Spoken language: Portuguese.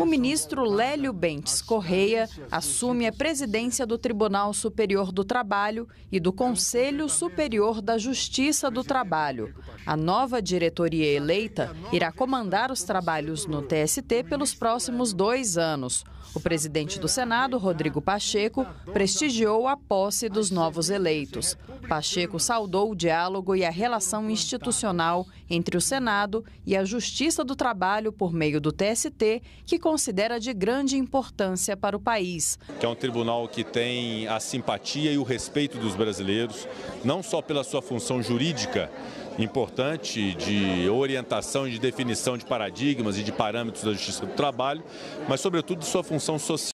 O ministro Lélio Bentes Correia assume a presidência do Tribunal Superior do Trabalho e do Conselho Superior da Justiça do Trabalho. A nova diretoria eleita irá comandar os trabalhos no TST pelos próximos dois anos. O presidente do Senado, Rodrigo Pacheco, prestigiou a posse dos novos eleitos. Pacheco saudou o diálogo e a relação institucional entre o Senado e a Justiça do Trabalho por meio do TST, que considera de grande importância para o país. Que é um tribunal que tem a simpatia e o respeito dos brasileiros, não só pela sua função jurídica, importante de orientação e de definição de paradigmas e de parâmetros da justiça do trabalho, mas, sobretudo, de sua função social